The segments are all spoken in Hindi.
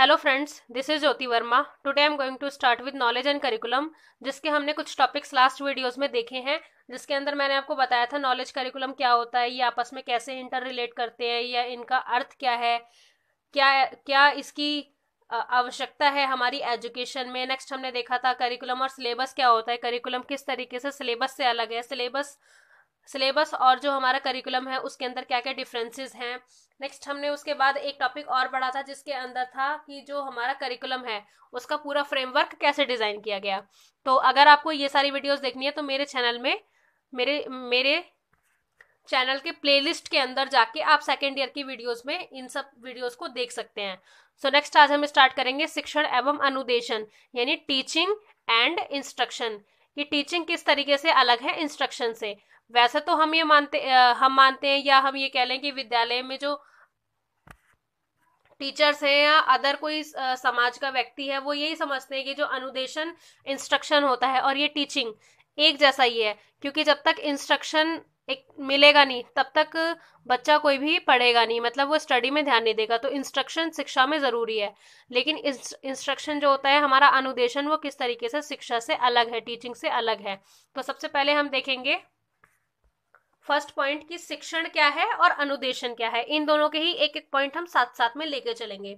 hello friends this is Jyoti Verma today I am going to start with knowledge and curriculum जिसके हमने कुछ टॉपिक्स लास्ट वीडियोस में देखे हैं जिसके अंदर मैंने आपको बताया था नॉलेज करिकुलम क्या होता है ये आपस में कैसे इंटर रिलेट करते हैं या इनका अर्थ क्या है क्या क्या इसकी आवश्यकता है हमारी एजुकेशन में नेक्स्ट हमने देखा था करिकुलम और सिलेबस क्या होता है करिकुलम किस तरीके से सिलेबस से अलग है सिलेबस सिलेबस और जो हमारा करिकुलम है उसके अंदर क्या क्या डिफरेंसेस हैं नेक्स्ट हमने उसके बाद एक टॉपिक और पढ़ा था जिसके अंदर था कि जो हमारा करिकुलम है उसका पूरा फ्रेमवर्क कैसे डिज़ाइन किया गया तो अगर आपको ये सारी वीडियोज देखनी है तो मेरे चैनल में मेरे मेरे चैनल के प्लेलिस्ट के अंदर जाके आप सेकेंड ईयर की वीडियोस में इन सब वीडियोस को देख सकते हैं सो so नेक्स्ट आज हम स्टार्ट करेंगे शिक्षण एवं अनुदेशन यानी टीचिंग एंड इंस्ट्रक्शन कि टीचिंग किस तरीके से अलग है इंस्ट्रक्शन से वैसे तो हम ये मानते हम मानते हैं या हम ये कह लें कि विद्यालय में जो टीचर्स हैं या अदर कोई समाज का व्यक्ति है वो यही समझते हैं कि जो अनुदेशन इंस्ट्रक्शन होता है और ये टीचिंग एक जैसा ही है क्योंकि जब तक इंस्ट्रक्शन एक मिलेगा नहीं तब तक बच्चा कोई भी पढ़ेगा नहीं मतलब वो स्टडी में ध्यान नहीं देगा तो इंस्ट्रक्शन शिक्षा में ज़रूरी है लेकिन इंस्ट्रक्शन जो होता है हमारा अनुदेशन वो किस तरीके से शिक्षा से अलग है टीचिंग से अलग है तो सबसे पहले हम देखेंगे फर्स्ट पॉइंट की शिक्षण क्या है और अनुदेशन क्या है इन दोनों के ही एक एक पॉइंट हम साथ साथ में लेकर चलेंगे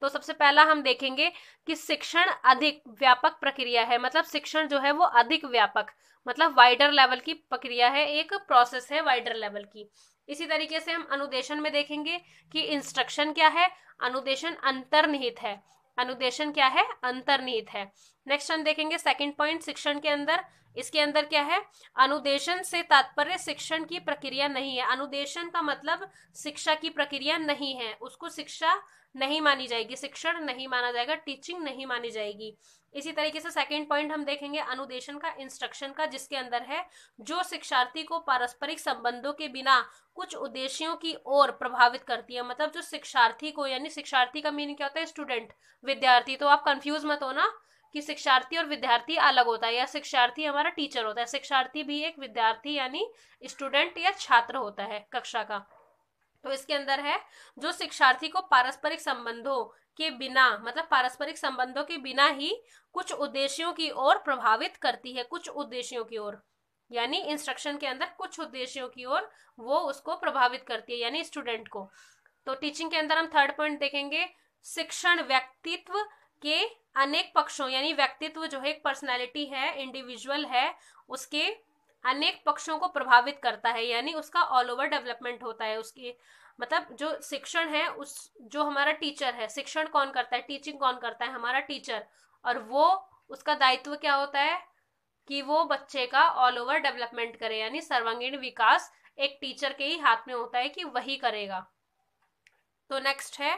तो सबसे पहला हम देखेंगे कि शिक्षण अधिक व्यापक प्रक्रिया है मतलब शिक्षण जो है वो अधिक व्यापक मतलब वाइडर लेवल की प्रक्रिया है एक प्रोसेस है वाइडर लेवल की इसी तरीके से हम अनुदेशन में देखेंगे कि इंस्ट्रक्शन क्या है अनुदेशन अंतर्निहित है अनुदेशन क्या है अंतर्निहित है नेक्स्ट हम देखेंगे सेकंड पॉइंट शिक्षण के अंदर इसके अंदर क्या है अनुदेशन से तात्पर्य शिक्षण की प्रक्रिया नहीं है अनुदेशन का मतलब शिक्षा की प्रक्रिया नहीं है उसको शिक्षा नहीं मानी जाएगी शिक्षण नहीं माना जाएगा टीचिंग नहीं मानी जाएगी इसी तरीके से सेकेंड पॉइंट हम देखेंगे अनुदेशन का इंस्ट्रक्शन का जिसके अंदर है जो शिक्षार्थी को पारस्परिक संबंधों के बिना कुछ उद्देश्यों की ओर प्रभावित करती है मतलब जो शिक्षार्थी को यानी शिक्षार्थी का मीनिंग क्या होता है स्टूडेंट विद्यार्थी तो आप कंफ्यूज मत होना कि शिक्षार्थी और विद्यार्थी अलग होता है या शिक्षार्थी हमारा टीचर होता है शिक्षार्थी भी एक विद्यार्थी यानी स्टूडेंट या छात्र होता है कक्षा का तो इसके अंदर है जो शिक्षार्थी को पारस्परिक संबंधों के बिना मतलब पारस्परिक संबंधों के बिना ही कुछ उद्देश्यों की ओर प्रभावित करती है कुछ उद्देश्यों की ओर यानी इंस्ट्रक्शन के अंदर कुछ उद्देश्यों की ओर वो उसको प्रभावित करती है यानी स्टूडेंट को तो टीचिंग के अंदर हम थर्ड पॉइंट देखेंगे शिक्षण व्यक्तित्व के अनेक पक्षों यानी व्यक्तित्व जो है एक पर्सनैलिटी है इंडिविजुअल है उसके अनेक पक्षों को प्रभावित करता है यानी उसका ऑल ओवर डेवलपमेंट होता है उसकी मतलब जो शिक्षण है उस जो हमारा टीचर है शिक्षण कौन करता है टीचिंग कौन करता है हमारा टीचर और वो उसका दायित्व क्या होता है कि वो बच्चे का ऑल ओवर डेवलपमेंट करे यानी सर्वांगीण विकास एक टीचर के ही हाथ में होता है कि वही करेगा तो नेक्स्ट है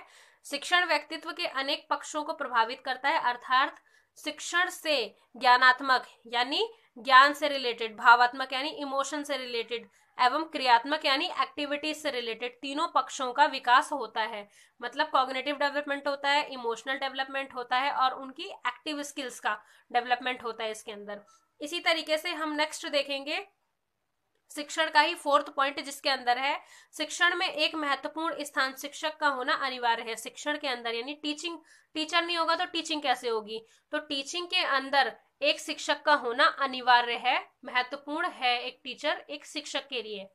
शिक्षण व्यक्तित्व के अनेक पक्षों को प्रभावित करता है अर्थात शिक्षण से ज्ञानात्मक यानी ज्ञान से रिलेटेड भावात्मक यानी इमोशन से रिलेटेड एवं क्रियात्मक यानी एक्टिविटीज से रिलेटेड तीनों पक्षों का विकास होता है मतलब कॉग्नेटिव डेवलपमेंट होता है इमोशनल डेवलपमेंट होता है और उनकी एक्टिव स्किल्स का डेवलपमेंट होता है इसके अंदर इसी तरीके से हम नेक्स्ट देखेंगे शिक्षण का ही फोर्थ पॉइंट जिसके अंदर है शिक्षण में एक महत्वपूर्ण स्थान शिक्षक का होना अनिवार्य है शिक्षण के अंदर यानी टीचिंग टीचर नहीं होगा तो टीचिंग कैसे होगी तो टीचिंग के अंदर एक शिक्षक का होना अनिवार्य है महत्वपूर्ण है एक टीचर एक शिक्षक के लिए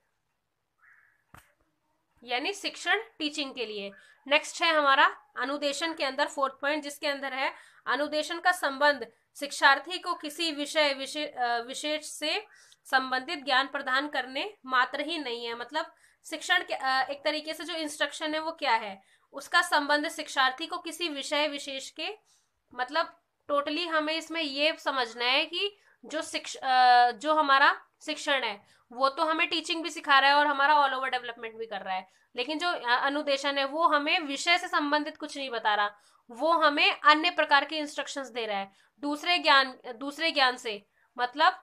यानी शिक्षण टीचिंग के लिए नेक्स्ट है हमारा अनुदेशन के अंदर फोर्थ पॉइंट जिसके अंदर है अनुदेशन का संबंध शिक्षार्थी को किसी विषय विशेष से संबंधित ज्ञान प्रदान करने मात्र ही नहीं है मतलब शिक्षण एक तरीके से जो इंस्ट्रक्शन है वो क्या है उसका संबंध शिक्षार्थी को किसी विषय विशेष के मतलब टोटली हमें इसमें ये समझना है कि जो शिक्ष जो हमारा शिक्षण है वो तो हमें टीचिंग भी सिखा रहा है और हमारा ऑल ओवर डेवलपमेंट भी कर रहा है लेकिन जो अनुदेशन है वो हमें विषय से संबंधित कुछ नहीं बता रहा वो हमें अन्य प्रकार के इंस्ट्रक्शंस दे रहा है दूसरे ज्ञान दूसरे ज्ञान से मतलब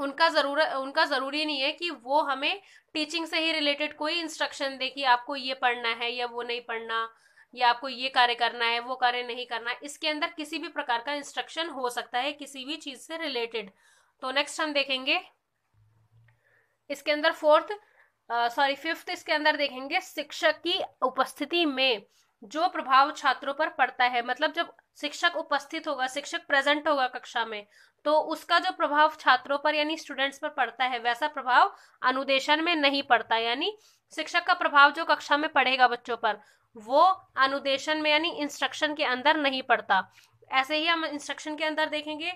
उनका ज़रूर उनका ज़रूरी नहीं है कि वो हमें टीचिंग से ही रिलेटेड कोई इंस्ट्रक्शन दे कि आपको ये पढ़ना है या वो नहीं पढ़ना या आपको ये कार्य करना है वो कार्य नहीं करना है इसके अंदर किसी भी प्रकार का इंस्ट्रक्शन हो सकता है किसी भी चीज़ से रिलेटेड तो नेक्स्ट हम देखेंगे इसके अंदर फोर्थ सॉरी फिफ्थ इसके अंदर देखेंगे शिक्षक की उपस्थिति में जो प्रभाव छात्रों पर पड़ता है मतलब जब शिक्षक उपस्थित होगा शिक्षक प्रेजेंट होगा कक्षा में तो उसका जो प्रभाव छात्रों पर यानी स्टूडेंट्स पर पड़ता है वैसा प्रभाव अनुदेशन में नहीं पड़ता यानी शिक्षक का प्रभाव जो कक्षा में पड़ेगा बच्चों पर वो अनुदेशन में यानी इंस्ट्रक्शन के अंदर नहीं पड़ता ऐसे ही हम इंस्ट्रक्शन के अंदर देखेंगे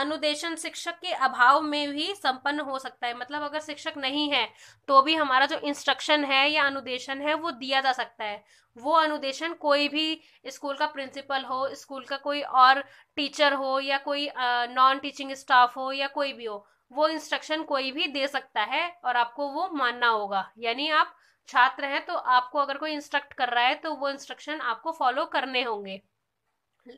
अनुदेशन शिक्षक के अभाव में भी संपन्न हो सकता है मतलब अगर शिक्षक नहीं है तो भी हमारा जो इंस्ट्रक्शन है या अनुदेशन है वो दिया जा सकता है वो अनुदेशन कोई भी स्कूल का प्रिंसिपल हो स्कूल का कोई और टीचर हो या कोई नॉन टीचिंग स्टाफ हो या कोई भी हो वो इंस्ट्रक्शन कोई भी दे सकता है और आपको वो मानना होगा यानी आप छात्र हैं तो आपको अगर कोई इंस्ट्रक्ट कर रहा है तो वो इंस्ट्रक्शन आपको फॉलो करने होंगे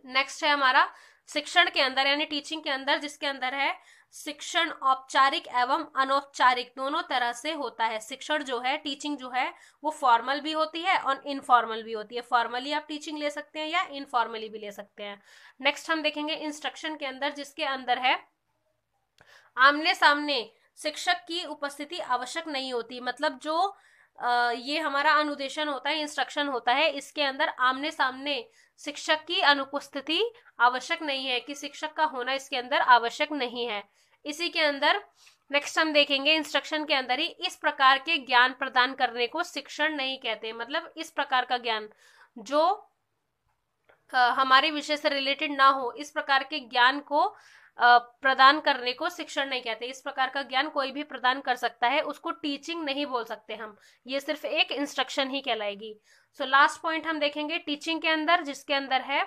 नेक्स्ट है हमारा शिक्षण के अंदर यानी टीचिंग के अंदर जिसके अंदर है शिक्षण औपचारिक एवं अनौपचारिक दोनों तरह से होता है शिक्षण जो है टीचिंग जो है वो फॉर्मल भी होती है और इनफॉर्मल भी होती है फॉर्मली आप टीचिंग ले सकते हैं या इनफॉर्मली भी ले सकते हैं नेक्स्ट हम देखेंगे इंस्ट्रक्शन के अंदर जिसके अंदर है आमने सामने शिक्षक की उपस्थिति आवश्यक नहीं होती मतलब जो ये हमारा अनुदेशन होता है इंस्ट्रक्शन होता है इसके अंदर आमने सामने शिक्षक की अनुपस्थिति आवश्यक नहीं है कि शिक्षक का होना इसके अंदर आवश्यक नहीं है इसी के अंदर नेक्स्ट हम देखेंगे इंस्ट्रक्शन के अंदर ही इस प्रकार के ज्ञान प्रदान करने को शिक्षण नहीं कहते मतलब इस प्रकार का ज्ञान जो हमारे विषय से रिलेटेड ना हो इस प्रकार के ज्ञान को प्रदान करने को शिक्षण नहीं कहते इस प्रकार का ज्ञान कोई भी प्रदान कर सकता है उसको टीचिंग नहीं बोल सकते हम ये सिर्फ एक इंस्ट्रक्शन ही कहलाएगी सो लास्ट पॉइंट हम देखेंगे टीचिंग के अंदर जिसके अंदर है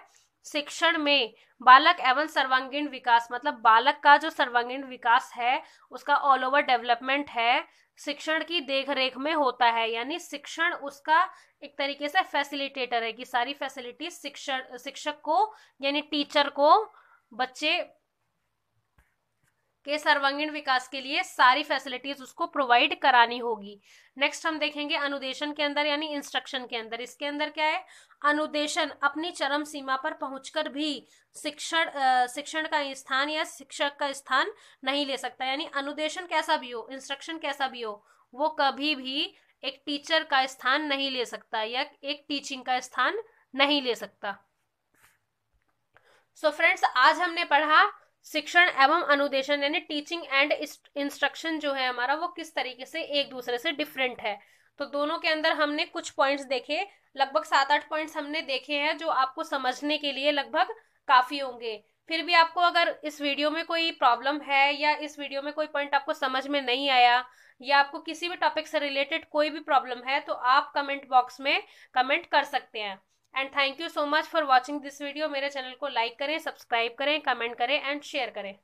शिक्षण में बालक एवं सर्वांगीण विकास मतलब बालक का जो सर्वांगीण विकास है उसका ऑल ओवर डेवलपमेंट है शिक्षण की देखरेख में होता है यानी शिक्षण उसका एक तरीके से फैसिलिटेटर है कि सारी फैसिलिटी शिक्षण शिक्षक को यानी टीचर को बच्चे के सर्वांगीण विकास के लिए सारी फैसिलिटीज उसको प्रोवाइड करानी होगी नेक्स्ट हम देखेंगे अनुदेशन के अंदर यानी इंस्ट्रक्शन के अंदर इसके अंदर क्या है अनुदेशन अपनी चरम सीमा पर पहुंचकर भी शिक्षण शिक्षण का स्थान या शिक्षक का स्थान नहीं ले सकता यानी अनुदेशन कैसा भी हो इंस्ट्रक्शन कैसा भी हो वो कभी भी एक टीचर का स्थान नहीं ले सकता या एक टीचिंग का स्थान नहीं ले सकता सो so फ्रेंड्स आज हमने पढ़ा शिक्षण एवं अनुदेशन यानी टीचिंग एंड इंस्ट्रक्शन जो है हमारा वो किस तरीके से एक दूसरे से डिफरेंट है तो दोनों के अंदर हमने कुछ पॉइंट्स देखे लगभग सात आठ पॉइंट्स हमने देखे हैं जो आपको समझने के लिए लगभग काफ़ी होंगे फिर भी आपको अगर इस वीडियो में कोई प्रॉब्लम है या इस वीडियो में कोई पॉइंट आपको समझ में नहीं आया या आपको किसी भी टॉपिक से रिलेटेड कोई भी प्रॉब्लम है तो आप कमेंट बॉक्स में कमेंट कर सकते हैं and thank you so much for watching this video मेरे चैनल को लाइक करें सब्सक्राइब करें कमेंट करें एंड शेयर करें